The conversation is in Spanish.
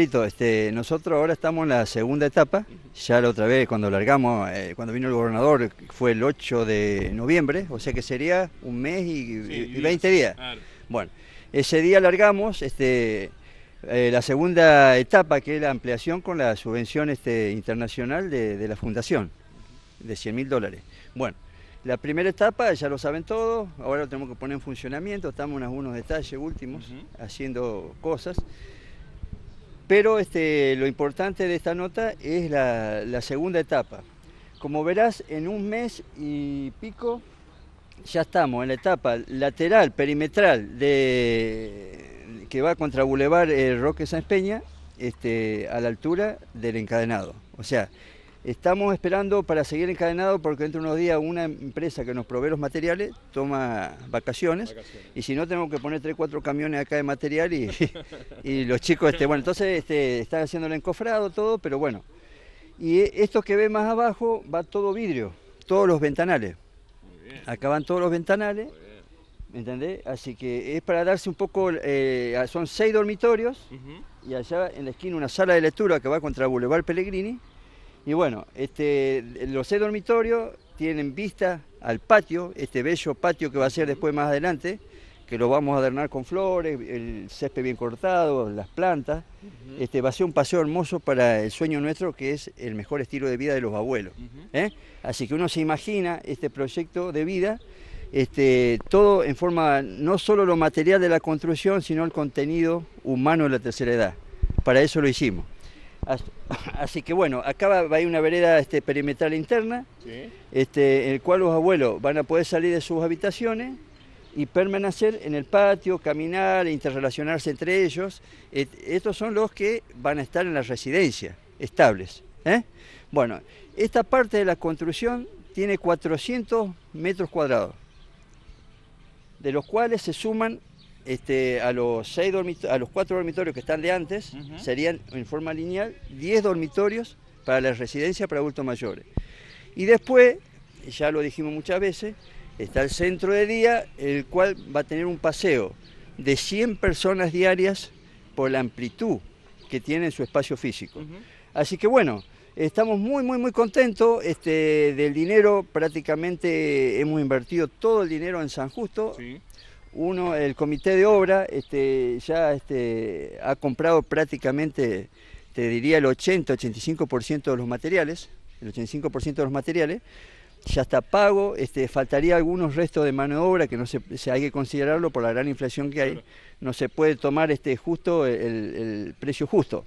Este, nosotros ahora estamos en la segunda etapa, ya la otra vez cuando largamos, eh, cuando vino el gobernador, fue el 8 de noviembre, o sea que sería un mes y, 20 días. Bueno, ese día largamos este, eh, la segunda etapa, que es la ampliación con la subvención este, internacional de, la fundación, de 100 mil dólares. Bueno, la primera etapa ya lo saben todos, ahora lo tenemos que poner en funcionamiento, estamos en algunos detalles últimos, haciendo cosas. Pero este, lo importante de esta nota es la, segunda etapa. Como verás, en un mes y pico ya estamos en la etapa lateral, perimetral, de, que va contra Boulevard eh, Roque Sáenz Peña, este, a la altura del encadenado. O sea, Estamos esperando para seguir encadenado porque dentro de unos días una empresa que nos provee los materiales toma vacaciones, y si no tenemos que poner 3, 4 camiones acá de material y, los chicos, este, bueno, entonces este, están haciendo el encofrado, todo, pero bueno. Y e, estos que ve más abajo va todo vidrio, todos los ventanales. Acá van todos los ventanales, ¿entendés? Así que es para darse un poco, eh, son seis dormitorios y allá en la esquina una sala de lectura que va contra Boulevard Pellegrini y bueno, este, los seis dormitorios tienen vista al patio, este bello patio que va a ser después más adelante, que lo vamos a adornar con flores, el césped bien cortado, las plantas. este, va a ser un paseo hermoso para el sueño nuestro, que es el mejor estilo de vida de los abuelos. ¿eh? Así que uno se imagina este proyecto de vida, este, todo en forma, no solo lo material de la construcción, sino el contenido humano de la tercera edad. Para eso lo hicimos. Así que bueno, acá va, a ir una vereda este, perimetral interna, este, en el cual los abuelos van a poder salir de sus habitaciones y permanecer en el patio, caminar, interrelacionarse entre ellos. estos son los que van a estar en la residencia, estables. ¿eh? Bueno, esta parte de la construcción tiene 400 metros cuadrados, de los cuales se suman este, a, los seis a los cuatro dormitorios que están de antes, serían en forma lineal 10 dormitorios para la residencia para adultos mayores. Y después, ya lo dijimos muchas veces, está el centro de día, el cual va a tener un paseo de 100 personas diarias por la amplitud que tiene su espacio físico. Así que bueno, estamos muy, muy, muy contentos este, del dinero. Prácticamente hemos invertido todo el dinero en San Justo. Uno, el comité de obra este, ya este, ha comprado prácticamente, te diría, el 80-85% de los materiales, el 85% de los materiales, ya está pago, este, faltaría algunos restos de mano de obra que no se, hay que considerarlo por la gran inflación que hay, no se puede tomar este, justo el precio justo.